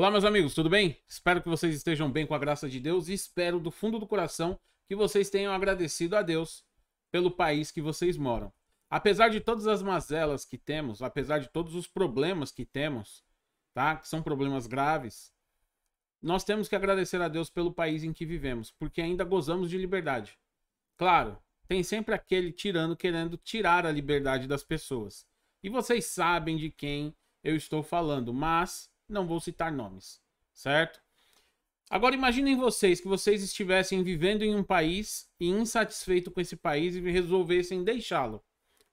Olá, meus amigos, tudo bem? Espero que vocês estejam bem com a graça de Deus e espero do fundo do coração que vocês tenham agradecido a Deus pelo país que vocês moram. Apesar de todas as mazelas que temos, apesar de todos os problemas que temos, tá? Que são problemas graves, nós temos que agradecer a Deus pelo país em que vivemos, porque ainda gozamos de liberdade. Claro, tem sempre aquele tirano querendo tirar a liberdade das pessoas. E vocês sabem de quem eu estou falando, mas não vou citar nomes, certo? Agora imaginem vocês que vocês estivessem vivendo em um país e insatisfeito com esse país e resolvessem deixá-lo.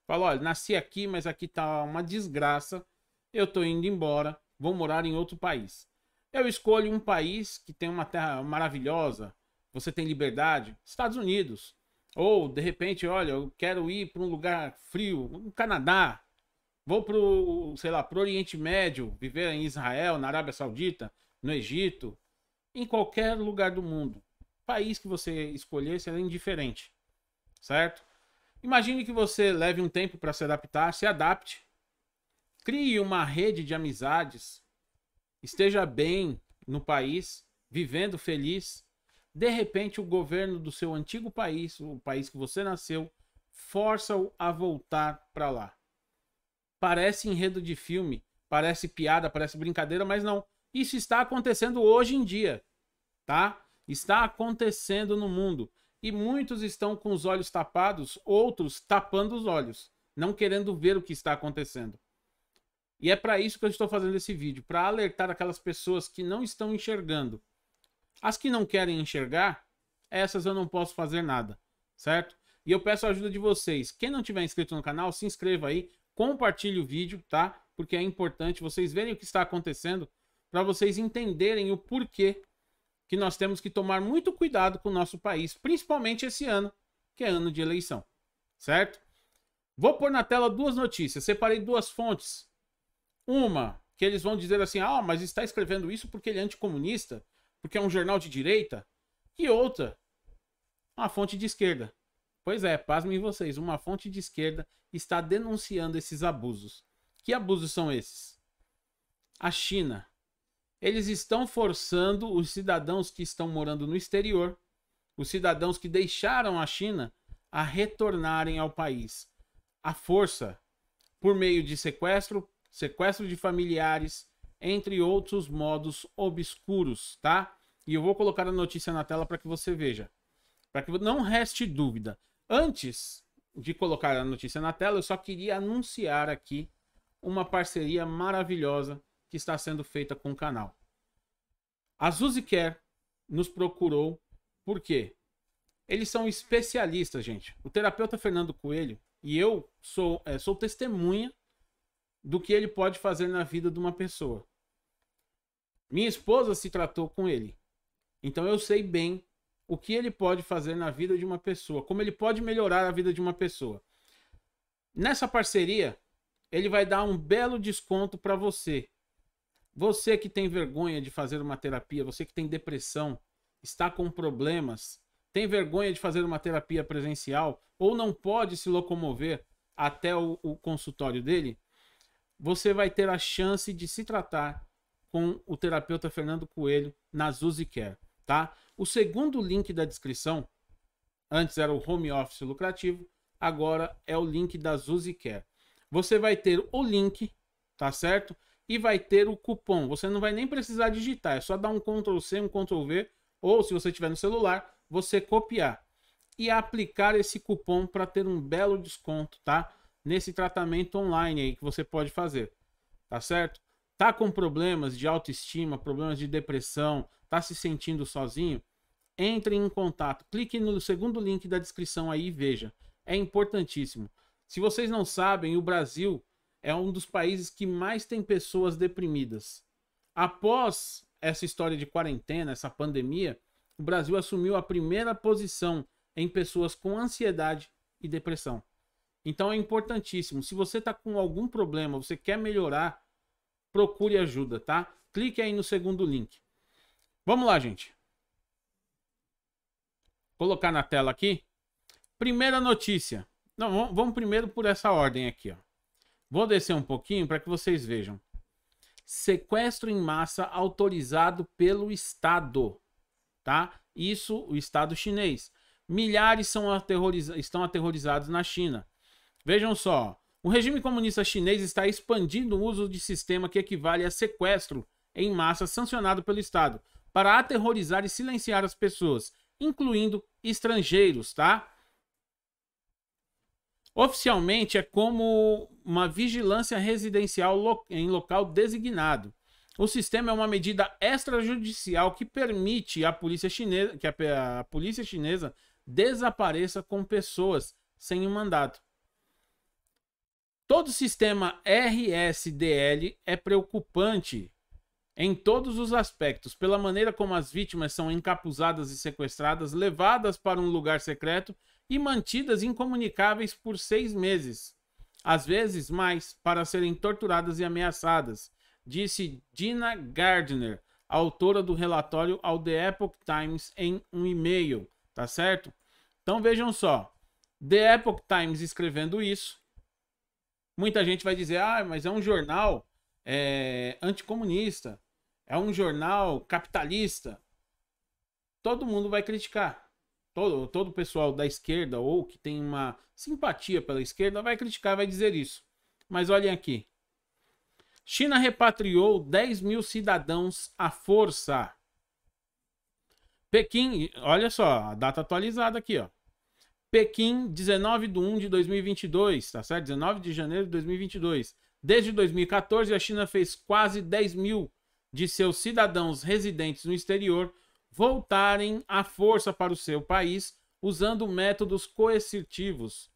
Falou, olha, nasci aqui, mas aqui tá uma desgraça. Eu tô indo embora, vou morar em outro país. Eu escolho um país que tem uma terra maravilhosa, você tem liberdade, Estados Unidos. Ou de repente, olha, eu quero ir para um lugar frio, no Canadá, Vou pro, sei lá, pro Oriente Médio, viver em Israel, na Arábia Saudita, no Egito, em qualquer lugar do mundo. País que você escolher será indiferente, certo? Imagine que você leve um tempo para se adaptar, se adapte, crie uma rede de amizades, esteja bem no país, vivendo feliz. De repente, o governo do seu antigo país, o país que você nasceu, força-o a voltar para lá. Parece enredo de filme, parece piada, parece brincadeira, mas não. Isso está acontecendo hoje em dia, tá? Está acontecendo no mundo. E muitos estão com os olhos tapados, outros tapando os olhos, não querendo ver o que está acontecendo. E é para isso que eu estou fazendo esse vídeo, para alertar aquelas pessoas que não estão enxergando. As que não querem enxergar, essas eu não posso fazer nada, certo? E eu peço a ajuda de vocês. Quem não tiver inscrito no canal, se inscreva aí, compartilhe o vídeo, tá? Porque é importante vocês verem o que está acontecendo para vocês entenderem o porquê que nós temos que tomar muito cuidado com o nosso país, principalmente esse ano, que é ano de eleição, certo? Vou pôr na tela duas notícias, separei duas fontes. Uma, que eles vão dizer assim: ah, mas está escrevendo isso porque ele é anticomunista, porque é um jornal de direita. E outra, uma fonte de esquerda. Pois é, pasmem vocês, uma fonte de esquerda está denunciando esses abusos. Que abusos são esses? A China. Eles estão forçando os cidadãos que estão morando no exterior, os cidadãos que deixaram a China, a retornarem ao país. à força, por meio de sequestro, sequestro de familiares, entre outros modos obscuros, tá? E eu vou colocar a notícia na tela para que você veja. Para que não reste dúvida. Antes de colocar a notícia na tela, eu só queria anunciar aqui uma parceria maravilhosa que está sendo feita com o canal. A Zuzi Care nos procurou por quê? Eles são especialistas, gente. O terapeuta Fernando Coelho e eu sou, é, sou testemunha do que ele pode fazer na vida de uma pessoa. Minha esposa se tratou com ele. Então eu sei bem o que ele pode fazer na vida de uma pessoa, como ele pode melhorar a vida de uma pessoa. Nessa parceria, ele vai dar um belo desconto para você. Você que tem vergonha de fazer uma terapia, você que tem depressão, está com problemas, tem vergonha de fazer uma terapia presencial ou não pode se locomover até o, o consultório dele, você vai ter a chance de se tratar com o terapeuta Fernando Coelho na Zuzi Care, tá? O segundo link da descrição, antes era o home office lucrativo, agora é o link da ZuziCare. Você vai ter o link, tá certo? E vai ter o cupom. Você não vai nem precisar digitar, é só dar um Ctrl C, um Ctrl V, ou se você tiver no celular, você copiar e aplicar esse cupom para ter um belo desconto, tá? Nesse tratamento online aí que você pode fazer, tá certo? Tá com problemas de autoestima, problemas de depressão, tá se sentindo sozinho? entre em contato. Clique no segundo link da descrição aí e veja. É importantíssimo. Se vocês não sabem, o Brasil é um dos países que mais tem pessoas deprimidas. Após essa história de quarentena, essa pandemia, o Brasil assumiu a primeira posição em pessoas com ansiedade e depressão. Então é importantíssimo. Se você está com algum problema, você quer melhorar, procure ajuda, tá? Clique aí no segundo link. Vamos lá, gente. Colocar na tela aqui. Primeira notícia. Não, vamos primeiro por essa ordem aqui, ó. Vou descer um pouquinho para que vocês vejam. Sequestro em massa autorizado pelo Estado, tá? Isso o Estado chinês. Milhares são aterroriz... estão aterrorizados na China. Vejam só, o regime comunista chinês está expandindo o uso de sistema que equivale a sequestro em massa sancionado pelo Estado para aterrorizar e silenciar as pessoas incluindo estrangeiros, tá? Oficialmente é como uma vigilância residencial em local designado. O sistema é uma medida extrajudicial que permite a polícia chinesa, que a, a polícia chinesa desapareça com pessoas sem um mandato. Todo sistema RSDL é preocupante em todos os aspectos, pela maneira como as vítimas são encapuzadas e sequestradas, levadas para um lugar secreto e mantidas incomunicáveis por seis meses, às vezes mais, para serem torturadas e ameaçadas, disse Dina Gardner, autora do relatório ao The Epoch Times em um e-mail, tá certo? Então vejam só, The Epoch Times escrevendo isso, muita gente vai dizer, ah, mas é um jornal é, anticomunista é um jornal capitalista, todo mundo vai criticar. Todo, todo pessoal da esquerda ou que tem uma simpatia pela esquerda vai criticar, vai dizer isso. Mas olhem aqui. China repatriou 10 mil cidadãos à força. Pequim, olha só, a data atualizada aqui, ó. Pequim, 19 de 1 de 2022, tá certo? 19 de janeiro de 2022. Desde 2014, a China fez quase 10 mil de seus cidadãos residentes no exterior voltarem à força para o seu país usando métodos coercitivos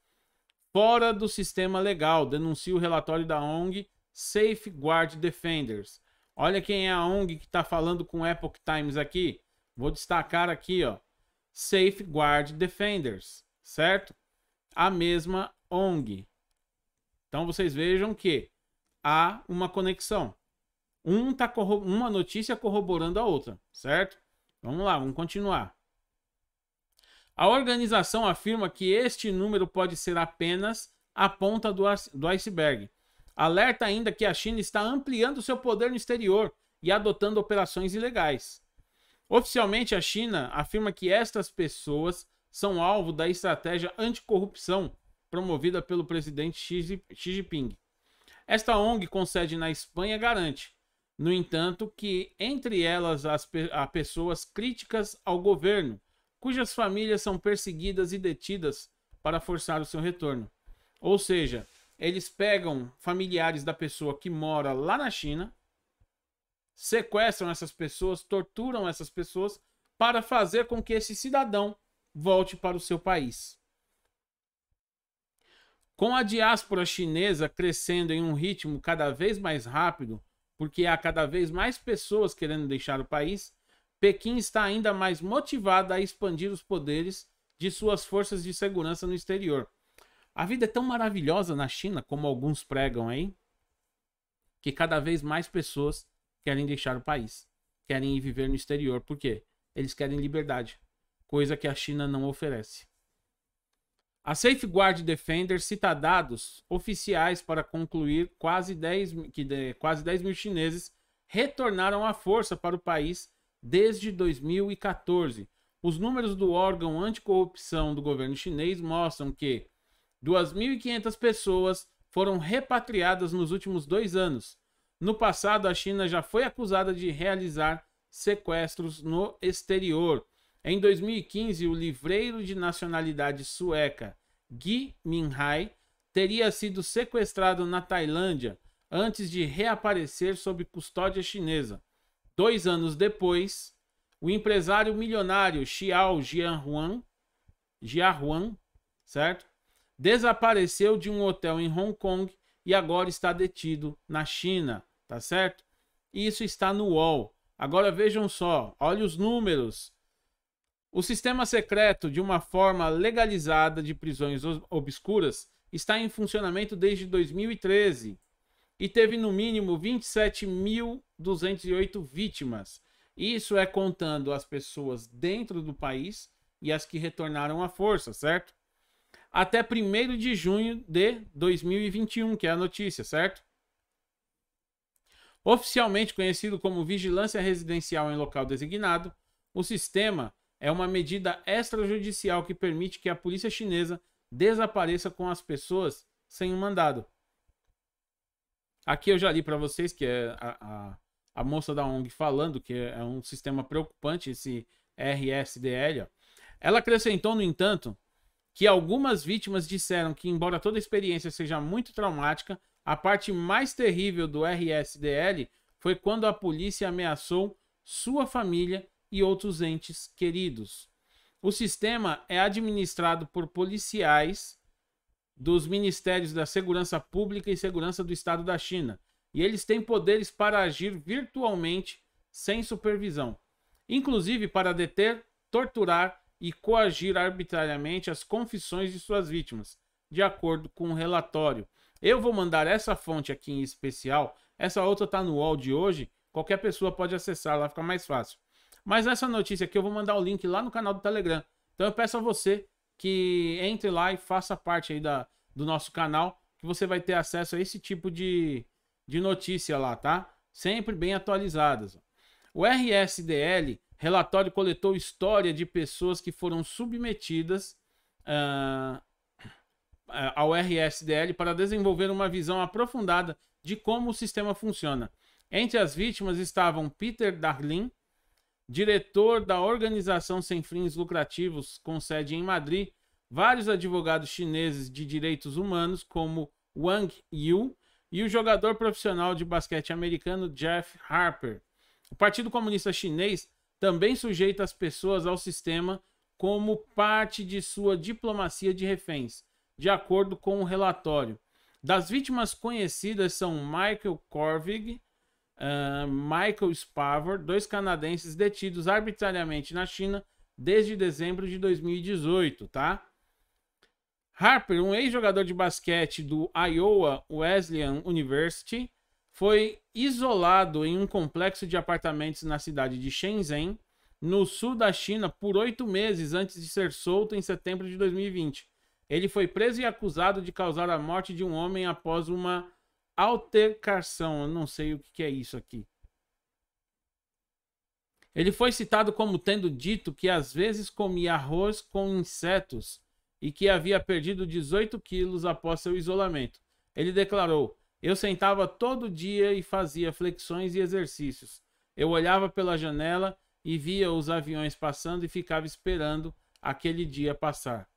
fora do sistema legal, denuncia o relatório da ONG Safeguard Defenders. Olha quem é a ONG que está falando com Epoch Times aqui. Vou destacar aqui, ó. Safeguard Defenders, certo? A mesma ONG. Então vocês vejam que há uma conexão. Um tá uma notícia corroborando a outra, certo? Vamos lá, vamos continuar. A organização afirma que este número pode ser apenas a ponta do, do iceberg. Alerta ainda que a China está ampliando seu poder no exterior e adotando operações ilegais. Oficialmente, a China afirma que estas pessoas são alvo da estratégia anticorrupção promovida pelo presidente Xi Jinping. Esta ONG com sede na Espanha garante: no entanto, que entre elas as pe há pessoas críticas ao governo, cujas famílias são perseguidas e detidas para forçar o seu retorno. Ou seja, eles pegam familiares da pessoa que mora lá na China, sequestram essas pessoas, torturam essas pessoas para fazer com que esse cidadão volte para o seu país. Com a diáspora chinesa crescendo em um ritmo cada vez mais rápido, porque há cada vez mais pessoas querendo deixar o país, Pequim está ainda mais motivada a expandir os poderes de suas forças de segurança no exterior. A vida é tão maravilhosa na China, como alguns pregam aí, que cada vez mais pessoas querem deixar o país, querem ir viver no exterior. Por quê? Eles querem liberdade, coisa que a China não oferece. A Safeguard Defender cita dados oficiais para concluir quase 10, que de, quase 10 mil chineses retornaram à força para o país desde 2014. Os números do órgão anticorrupção do governo chinês mostram que 2.500 pessoas foram repatriadas nos últimos dois anos. No passado, a China já foi acusada de realizar sequestros no exterior. Em 2015, o livreiro de nacionalidade sueca Gui Minhai teria sido sequestrado na Tailândia antes de reaparecer sob custódia chinesa. Dois anos depois, o empresário milionário Xiao Jianhuan, certo? desapareceu de um hotel em Hong Kong e agora está detido na China, tá certo? Isso está no UOL. Agora vejam só, olha os números o sistema secreto de uma forma legalizada de prisões obscuras está em funcionamento desde 2013 e teve no mínimo 27.208 vítimas. Isso é contando as pessoas dentro do país e as que retornaram à força, certo? Até 1 de junho de 2021, que é a notícia, certo? Oficialmente conhecido como vigilância residencial em local designado, o sistema é uma medida extrajudicial que permite que a polícia chinesa desapareça com as pessoas sem um mandado. Aqui eu já li para vocês que é a, a, a, moça da ONG falando que é um sistema preocupante esse RSDL. Ó. Ela acrescentou, no entanto, que algumas vítimas disseram que, embora toda a experiência seja muito traumática, a parte mais terrível do RSDL foi quando a polícia ameaçou sua família e outros entes queridos. O sistema é administrado por policiais dos Ministérios da Segurança Pública e Segurança do Estado da China, e eles têm poderes para agir virtualmente sem supervisão, inclusive para deter, torturar e coagir arbitrariamente as confissões de suas vítimas, de acordo com o um relatório. Eu vou mandar essa fonte aqui em especial, essa outra está no UOL de hoje, qualquer pessoa pode acessar lá, fica mais fácil. Mas essa notícia aqui eu vou mandar o link lá no canal do Telegram. Então eu peço a você que entre lá e faça parte aí da, do nosso canal, que você vai ter acesso a esse tipo de, de notícia lá, tá? Sempre bem atualizadas. O RSDL, relatório coletou história de pessoas que foram submetidas uh, ao RSDL para desenvolver uma visão aprofundada de como o sistema funciona. Entre as vítimas estavam Peter Darlin, diretor da organização sem fins lucrativos com sede em Madrid, vários advogados chineses de direitos humanos, como Wang Yu, e o jogador profissional de basquete americano Jeff Harper. O Partido Comunista Chinês também sujeita as pessoas ao sistema como parte de sua diplomacia de reféns, de acordo com o relatório. Das vítimas conhecidas são Michael Korvig, uh, Michael Spavor, dois canadenses detidos arbitrariamente na China desde dezembro de 2018, tá? Harper, um ex-jogador de basquete do Iowa Wesleyan University, foi isolado em um complexo de apartamentos na cidade de Shenzhen, no sul da China, por oito meses antes de ser solto em setembro de 2020. Ele foi preso e acusado de causar a morte de um homem após uma altercação. Eu não sei o que é isso aqui. Ele foi citado como tendo dito que às vezes comia arroz com insetos e que havia perdido 18 quilos após seu isolamento. Ele declarou: Eu sentava todo dia e fazia flexões e exercícios. Eu olhava pela janela e via os aviões passando e ficava esperando aquele dia passar.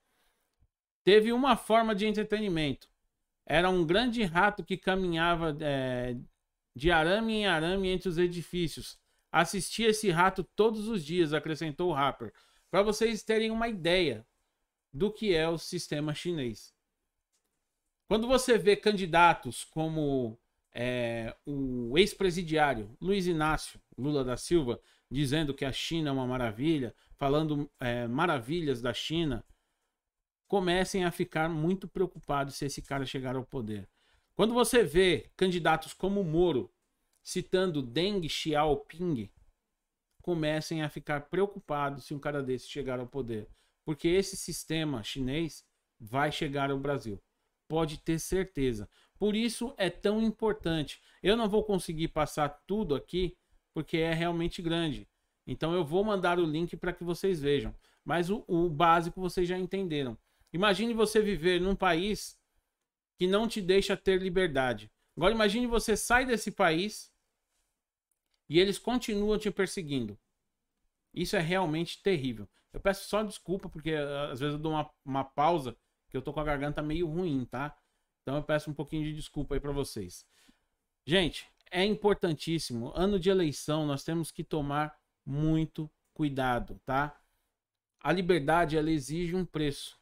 Teve uma forma de entretenimento. Era um grande rato que caminhava é, de arame em arame entre os edifícios. Assistia esse rato todos os dias, acrescentou o rapper. Para vocês terem uma ideia do que é o sistema chinês. Quando você vê candidatos como é, o ex-presidiário Luiz Inácio Lula da Silva dizendo que a China é uma maravilha, falando é, maravilhas da China, comecem a ficar muito preocupados se esse cara chegar ao poder. Quando você vê candidatos como Moro citando Deng Xiaoping, comecem a ficar preocupados se um cara desse chegar ao poder. Porque esse sistema chinês vai chegar ao Brasil. Pode ter certeza. Por isso é tão importante. Eu não vou conseguir passar tudo aqui, porque é realmente grande. Então eu vou mandar o link para que vocês vejam. Mas o, o básico vocês já entenderam. Imagine você viver num país que não te deixa ter liberdade. Agora imagine você sai desse país e eles continuam te perseguindo. Isso é realmente terrível. Eu peço só desculpa, porque às vezes eu dou uma, uma pausa, que eu tô com a garganta meio ruim, tá? Então eu peço um pouquinho de desculpa aí para vocês. Gente, é importantíssimo. Ano de eleição, nós temos que tomar muito cuidado, tá? A liberdade, ela exige um preço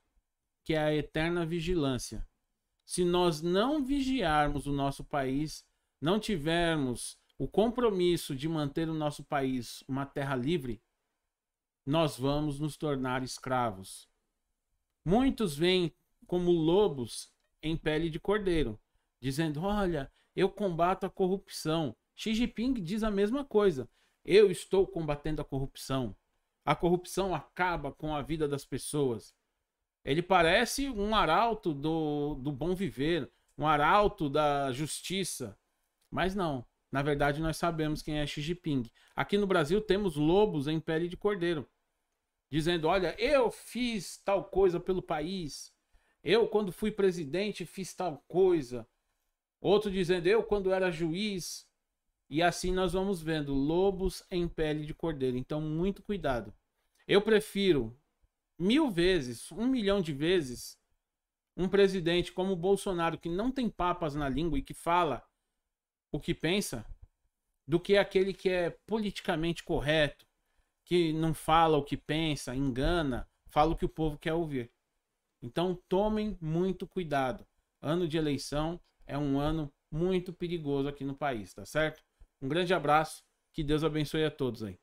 que é a eterna vigilância. Se nós não vigiarmos o nosso país, não tivermos o compromisso de manter o nosso país uma terra livre, nós vamos nos tornar escravos. Muitos vêm como lobos em pele de cordeiro, dizendo: Olha, eu combato a corrupção. Xi Jinping diz a mesma coisa. Eu estou combatendo a corrupção. A corrupção acaba com a vida das pessoas. Ele parece um arauto do, do bom viver, um arauto da justiça. Mas não. Na verdade, nós sabemos quem é Xi Jinping. Aqui no Brasil temos lobos em pele de cordeiro, dizendo: olha, eu fiz tal coisa pelo país. Eu, quando fui presidente, fiz tal coisa. Outro dizendo: eu, quando era juiz. E assim nós vamos vendo lobos em pele de cordeiro. Então, muito cuidado. Eu prefiro mil vezes, um milhão de vezes, um presidente como o Bolsonaro, que não tem papas na língua e que fala o que pensa, do que aquele que é politicamente correto, que não fala o que pensa, engana, fala o que o povo quer ouvir. Então tomem muito cuidado. Ano de eleição é um ano muito perigoso aqui no país, tá certo? Um grande abraço, que Deus abençoe a todos aí.